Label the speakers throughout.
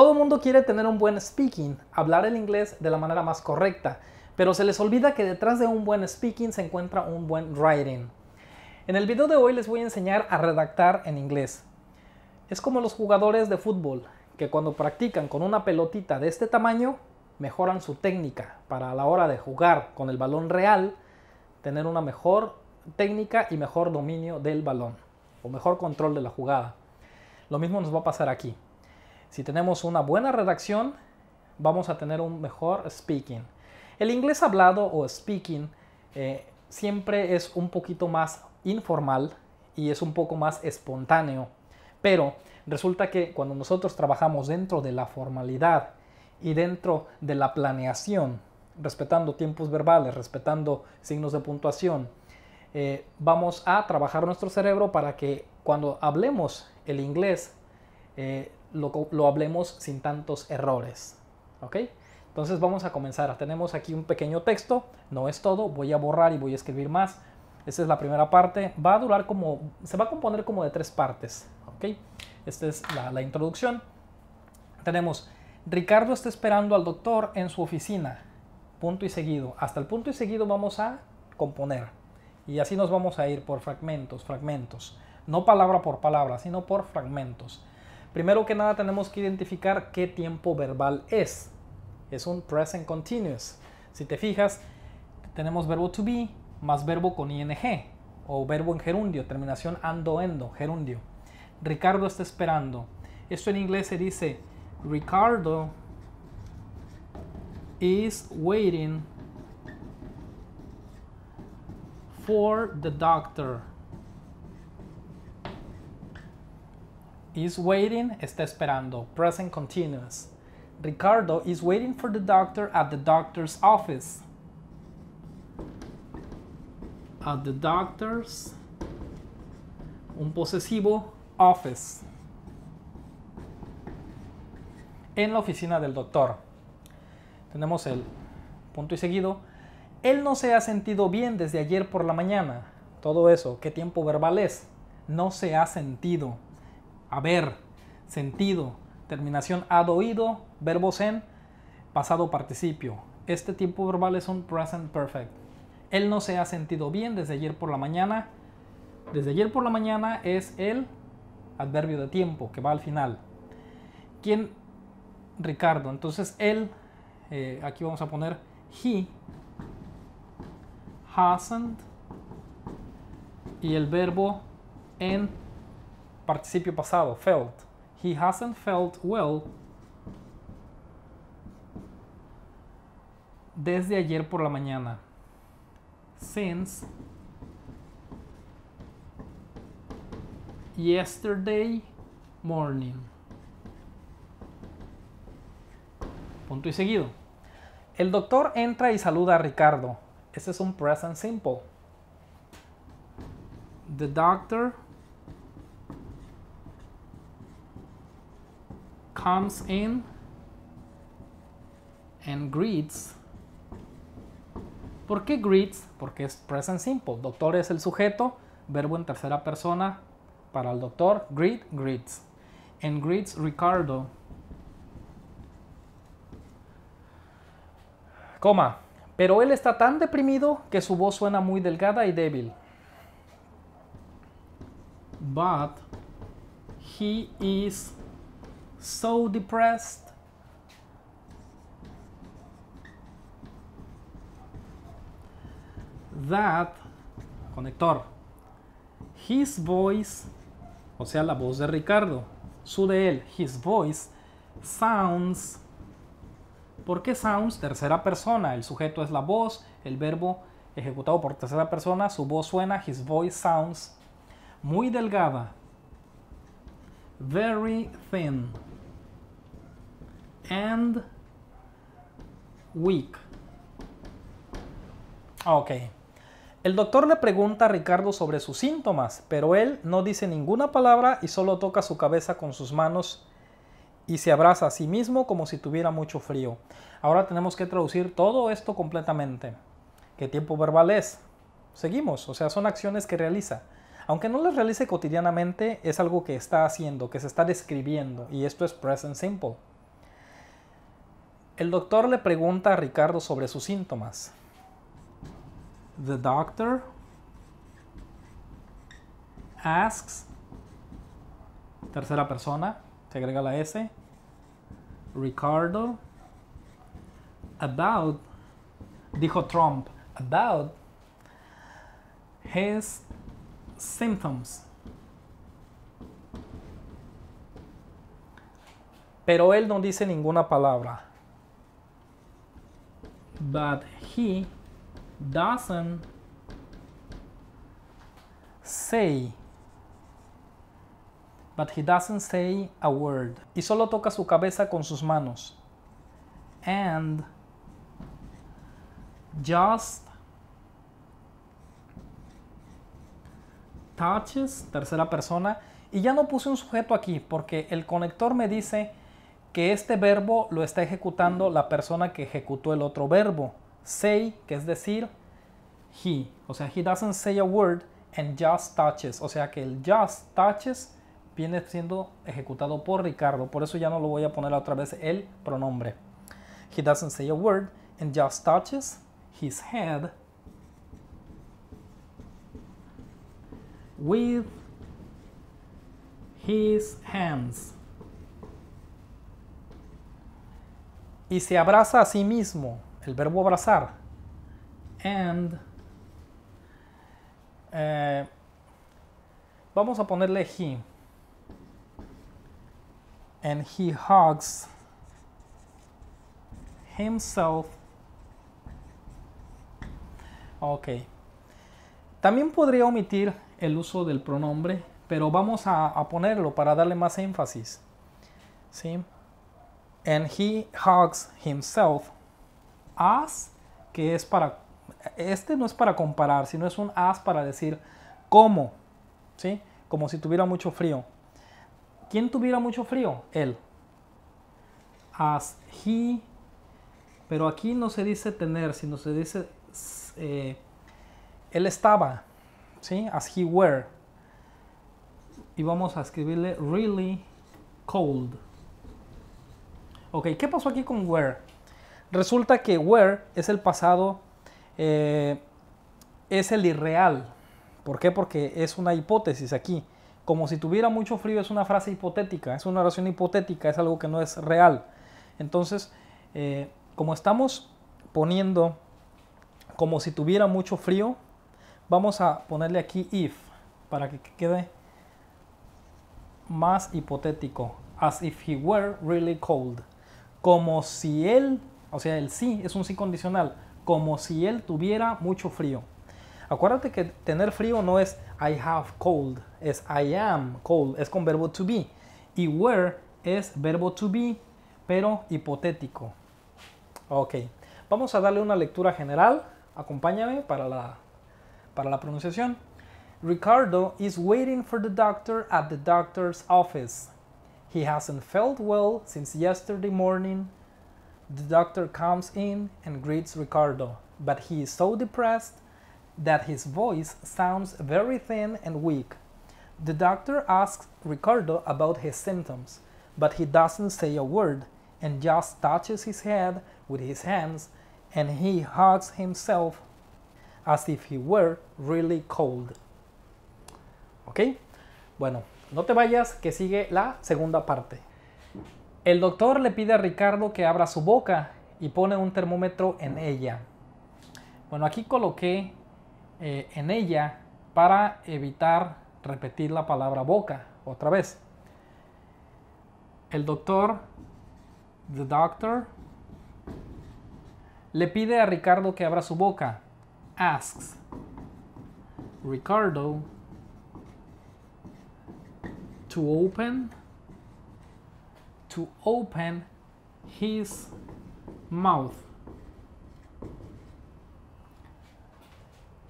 Speaker 1: Todo mundo quiere tener un buen speaking, hablar el inglés de la manera más correcta, pero se les olvida que detrás de un buen speaking se encuentra un buen writing. En el video de hoy les voy a enseñar a redactar en inglés. Es como los jugadores de fútbol, que cuando practican con una pelotita de este tamaño, mejoran su técnica para a la hora de jugar con el balón real, tener una mejor técnica y mejor dominio del balón, o mejor control de la jugada. Lo mismo nos va a pasar aquí. Si tenemos una buena redacción, vamos a tener un mejor speaking. El inglés hablado o speaking eh, siempre es un poquito más informal y es un poco más espontáneo. Pero resulta que cuando nosotros trabajamos dentro de la formalidad y dentro de la planeación, respetando tiempos verbales, respetando signos de puntuación, eh, vamos a trabajar nuestro cerebro para que cuando hablemos el inglés eh, lo, hablemos sin tantos errores. ¿Ok? Entonces vamos a comenzar. Tenemos aquí un pequeño texto, no es todo, voy a borrar y voy a escribir más. Esa es la primera parte. Va a durar como, se va a componer como de tres partes. ¿Ok? Esta es la introducción. Tenemos, Ricardo está esperando al doctor en su oficina. Punto y seguido. Hasta el punto y seguido vamos a componer. Y así nos vamos a ir por fragmentos, fragmentos. No palabra por palabra, sino por fragmentos. Primero que nada tenemos que identificar qué tiempo verbal es. Es un present continuous. Si te fijas, tenemos verbo to be más verbo con ing o verbo en gerundio, terminación ando gerundio. Ricardo está esperando. Esto en inglés se dice Ricardo is waiting for the doctor. is waiting, está esperando, present continuous. Ricardo is waiting for the doctor at the doctor's office. At the doctor's, un posesivo, office. En la oficina del doctor. Tenemos el punto y seguido. Él no se ha sentido bien desde ayer por la mañana. Todo eso, ¿qué tiempo verbal es? No se ha sentido haber, sentido, terminación ad oído, verbos en, pasado participio. Este tiempo verbal es un present perfect. Él no se ha sentido bien desde ayer por la mañana. Desde ayer por la mañana es el adverbio de tiempo que va al final. ¿Quién? Ricardo. Entonces él, eh, aquí vamos a poner he hasn't y el verbo en participio pasado, felt. He hasn't felt well desde ayer por la mañana. Since yesterday morning. Punto y seguido. El doctor entra y saluda a Ricardo. ese es un present simple. The doctor comes in and greets. ¿Por qué greets? Porque es present simple. Doctor es el sujeto, verbo en tercera persona para el doctor. Greet, greets. And greets Ricardo. Coma. Pero él está tan deprimido que su voz suena muy delgada y débil. But he is so depressed. That, conector, his voice, o sea, la voz de Ricardo, su de él, his voice, sounds. ¿Por qué sounds? Tercera persona, el sujeto es la voz, el verbo ejecutado por tercera persona, su voz suena, his voice sounds, muy delgada, very thin and weak. Ah, ok. El doctor le pregunta a Ricardo sobre sus síntomas, pero él no dice ninguna palabra y solo toca su cabeza con sus manos y se abraza a sí mismo como si tuviera mucho frío. Ahora tenemos que traducir todo esto completamente. ¿Qué tiempo verbal es? Seguimos, o sea, son acciones que realiza. Aunque no las realice cotidianamente, es algo que está haciendo, que se está describiendo, y esto es present simple. El doctor le pregunta a Ricardo sobre sus síntomas. The doctor asks, tercera persona, se agrega la S, Ricardo, about, dijo Trump, about his symptoms. Pero él no dice ninguna palabra but he doesn't say but he doesn't say a word y solo toca su cabeza con sus manos and just touches tercera persona y ya no puse un sujeto aquí porque el conector me dice que este verbo lo está ejecutando la persona que ejecutó el otro verbo. Say, que es decir, he. O sea, he doesn't say a word and just touches. O sea que el just touches viene siendo ejecutado por Ricardo. Por eso ya no lo voy a poner otra vez el pronombre. He doesn't say a word and just touches his head with his hands. y se abraza a sí mismo, el verbo abrazar. And. Eh, vamos a ponerle he. And he hugs himself. Ok. También podría omitir el uso del pronombre, pero vamos a, ponerlo para darle más énfasis. ¿Sí? and he hugs himself as que es para este no es para comparar sino es un as para decir cómo sí como si tuviera mucho frío quién tuviera mucho frío él as he pero aquí no se dice tener sino se dice eh, él estaba sí as he were y vamos a escribirle really cold Ok, ¿qué pasó aquí con where? Resulta que where es el pasado, eh, es el irreal. ¿Por qué? Porque es una hipótesis aquí. Como si tuviera mucho frío es una frase hipotética, es una oración hipotética, es algo que no es real. Entonces, eh, como estamos poniendo como si tuviera mucho frío, vamos a ponerle aquí if para que quede más hipotético. As if he were really cold como si él, o sea, el sí es un sí condicional, como si él tuviera mucho frío. Acuérdate que tener frío no es I have cold, es I am cold, es con verbo to be. Y were es verbo to be, pero hipotético. Ok, vamos a darle una lectura general. Acompáñame para la, para la pronunciación. Ricardo is waiting for the doctor at the doctor's office. He hasn't felt well since yesterday morning. The doctor comes in and greets Ricardo, but he is so depressed that his voice sounds very thin and weak. The doctor asks Ricardo about his symptoms, but he doesn't say a word and just touches his head with his hands and he hugs himself as if he were really cold. Okay, Bueno, No te vayas, que sigue la segunda parte. El doctor le pide a Ricardo que abra su boca y pone un termómetro en ella. Bueno, aquí coloqué eh, en ella para evitar repetir la palabra boca otra vez. El doctor, the doctor, le pide a Ricardo que abra su boca. Asks. Ricardo to open to open his mouth.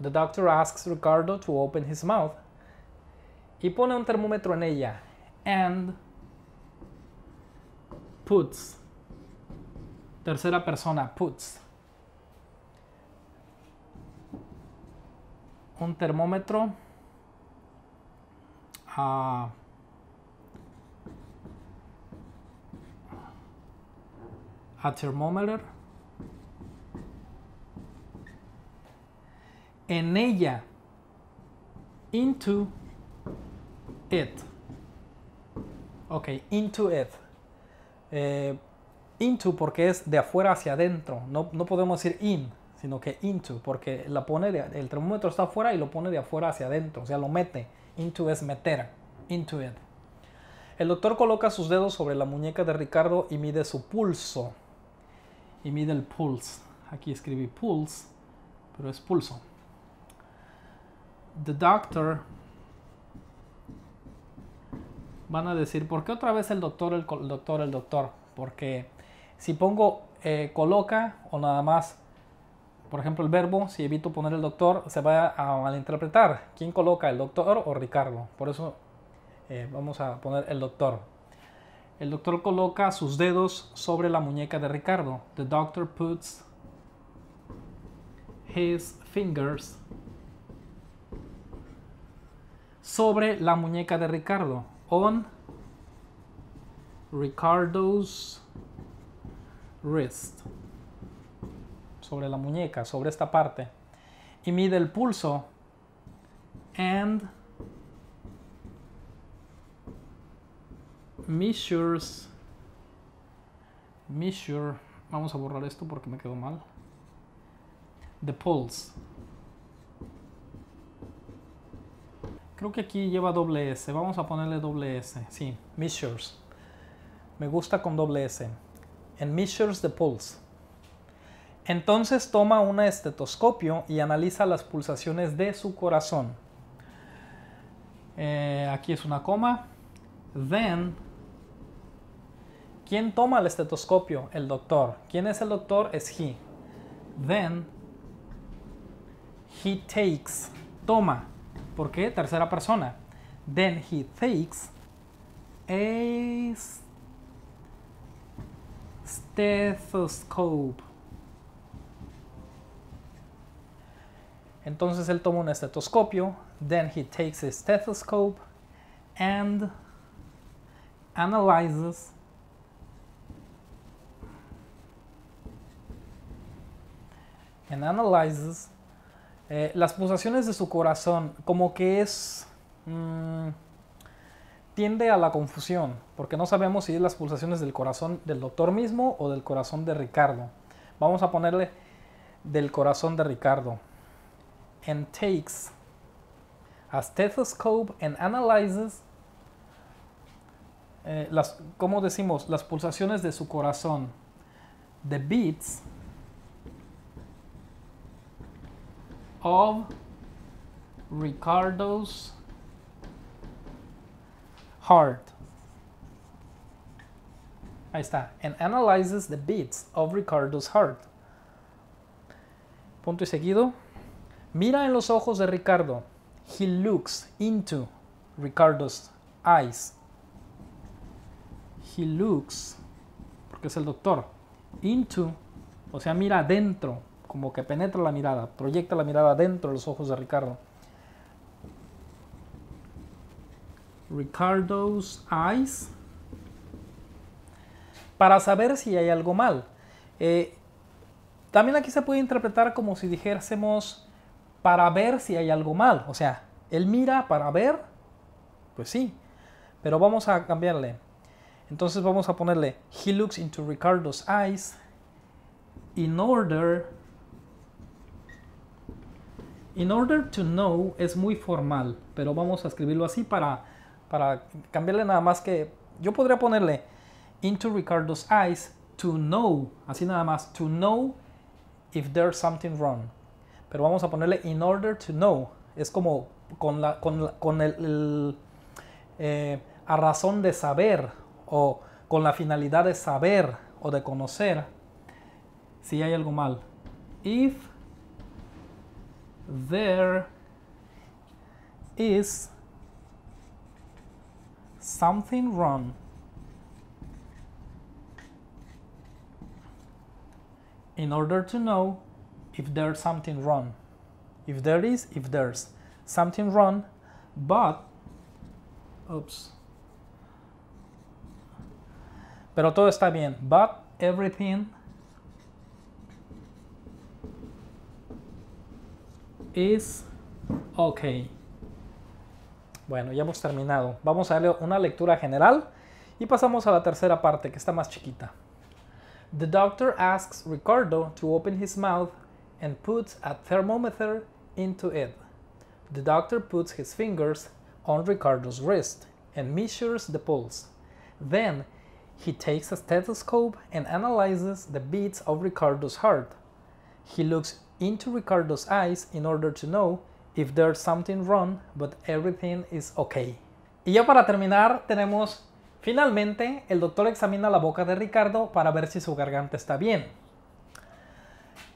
Speaker 1: The doctor asks Ricardo to open his mouth y pone un termómetro en ella and puts. Tercera persona, puts. Un termómetro. Uh, a thermometer. En ella, into it. Ok, into it. Eh, into porque es de afuera hacia adentro. No, podemos decir in, sino que into, porque la pone el termómetro está afuera y lo pone de afuera hacia adentro. O sea, lo mete. Into es meter. Into it. El doctor coloca sus dedos sobre la muñeca de Ricardo y mide su pulso y mide el pulso. Aquí escribí pulso, pero es pulso. The doctor. Van a decir, ¿por qué otra vez el doctor, el, doctor, el doctor? Porque si pongo eh, coloca o nada más, por ejemplo, el verbo, si evito poner el doctor, se va a malinterpretar. ¿Quién coloca, el doctor o Ricardo? Por eso eh, vamos a poner el doctor. El doctor coloca sus dedos sobre la muñeca de Ricardo. The doctor puts his fingers sobre la muñeca de Ricardo. On Ricardo's wrist. Sobre la muñeca, sobre esta parte. Y mide el pulso. And Measures. Measure. Vamos a borrar esto porque me quedó mal. The Pulse. Creo que aquí lleva doble S. Vamos a ponerle doble S. Sí, Measures. Me gusta con doble S. En Measures the Pulse. Entonces toma un estetoscopio y analiza las pulsaciones de su corazón. Eh, aquí es una coma. Then ¿Quién toma el estetoscopio? El doctor. ¿Quién es el doctor? Es he. Then he takes. Toma. ¿Por qué? Tercera persona. Then he takes a stethoscope. Entonces él toma un estetoscopio. Then he takes a stethoscope and analyzes and analyzes eh, las pulsaciones de su corazón, como que es... Mm, tiende a la confusión, porque no sabemos si es las pulsaciones del corazón del doctor mismo o del corazón de Ricardo. Vamos a ponerle del corazón de Ricardo. And takes a stethoscope and analyzes eh, las, ¿cómo decimos? Las pulsaciones de su corazón. The beats of Ricardo's heart. Ahí está. And analyzes the beats of Ricardo's heart. Punto y seguido. Mira en los ojos de Ricardo. He looks into Ricardo's eyes. He looks, porque es el doctor, into, o sea, mira adentro como que penetra la mirada, proyecta la mirada dentro de los ojos de Ricardo. Ricardo's eyes. Para saber si hay algo mal. Eh, también aquí se puede interpretar como si dijésemos para ver si hay algo mal. O sea, él mira para ver, pues sí. Pero vamos a cambiarle. Entonces vamos a ponerle, he looks into Ricardo's eyes in order In order to know es muy formal, pero vamos a escribirlo así para, para cambiarle nada más que... Yo podría ponerle into Ricardo's eyes to know, así nada más, to know if there's something wrong. Pero vamos a ponerle in order to know. Es como con, la, con, eh, a razón de saber o con la finalidad de saber o de conocer si hay algo mal. If there is something wrong in order to know if there's something wrong if there is if there's something wrong but oops pero todo está bien but everything is okay. Bueno, ya hemos terminado. Vamos a darle una lectura general y pasamos a la tercera parte, que está más chiquita. The doctor asks Ricardo to open his mouth and puts a thermometer into it. The doctor puts his fingers on Ricardo's wrist and measures the pulse. Then he takes a stethoscope and analyzes the beats of Ricardo's heart. He looks into Ricardo's eyes in order to know if there's something wrong, but everything is okay. Y ya para terminar, tenemos finalmente el doctor examina la boca de Ricardo para ver si su garganta está bien.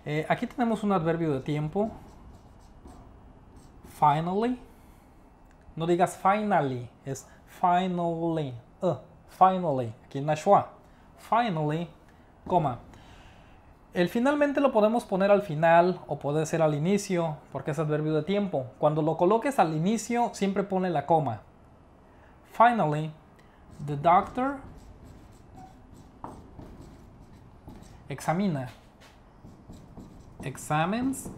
Speaker 1: Eh, aquí tenemos un adverbio de tiempo. Finally. No digas finally, es finally. Uh, finally. Aquí en Nashua. Finally, coma. El finalmente lo podemos poner al final o puede ser al inicio, porque es adverbio de tiempo. Cuando lo coloques al inicio, siempre pone la coma. Finally, the doctor examina. Examines.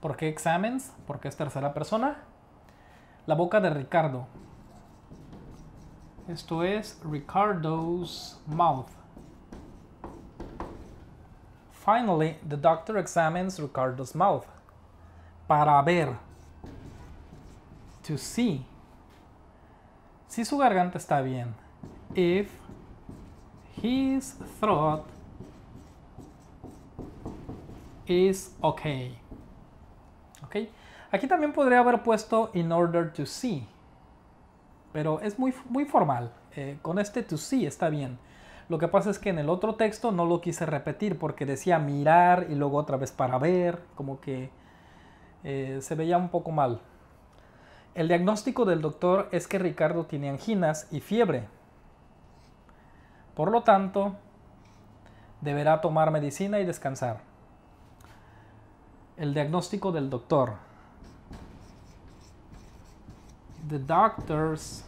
Speaker 1: ¿Por qué examines? Porque es tercera persona. La boca de Ricardo. Esto es Ricardo's mouth. Finally, the doctor examines Ricardo's mouth. Para ver. To see. Si su garganta está bien. If his throat is okay. Ok. Aquí también podría haber puesto in order to see. Pero es muy, muy formal. Eh, con este to see está bien. Lo que pasa es que en el otro texto no lo quise repetir porque decía mirar y luego otra vez para ver, como que eh, se veía un poco mal. El diagnóstico del doctor es que Ricardo tiene anginas y fiebre. Por lo tanto, deberá tomar medicina y descansar. El diagnóstico del doctor. The doctor's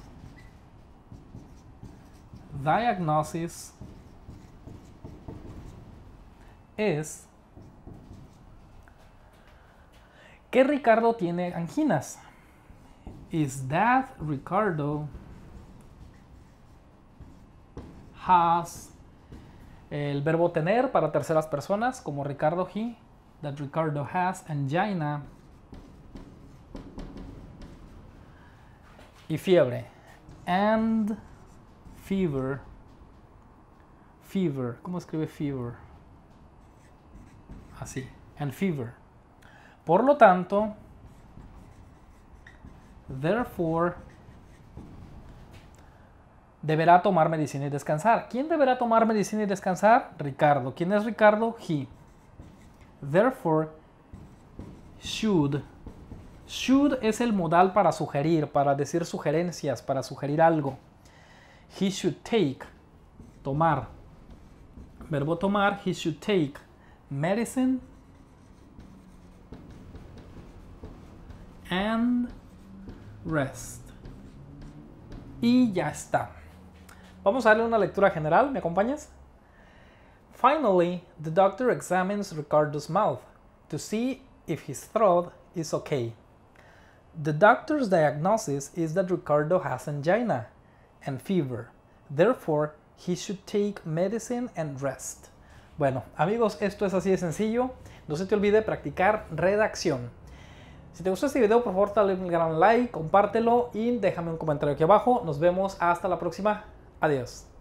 Speaker 1: diagnosis es que Ricardo tiene anginas. Is that Ricardo has el verbo tener para terceras personas como Ricardo he, that Ricardo has angina y fiebre. And Fever. Fever. ¿Cómo escribe fever? Así. And fever. Por lo tanto, therefore, deberá tomar medicina y descansar. ¿Quién deberá tomar medicina y descansar? Ricardo. ¿Quién es Ricardo? He. Therefore, should. Should es el modal para sugerir, para decir sugerencias, para sugerir algo. he should take, tomar, verbo tomar, he should take medicine and rest. Y ya está. Vamos a darle una lectura general, ¿me acompañas? Finally, the doctor examines Ricardo's mouth to see if his throat is okay. The doctor's diagnosis is that Ricardo has angina and fever. Therefore, he should take medicine and rest. Bueno, amigos, esto es así de sencillo. No se te olvide practicar redacción. Si te gustó este video, por favor dale un gran like, compártelo y déjame un comentario aquí abajo. Nos vemos hasta la próxima. Adiós.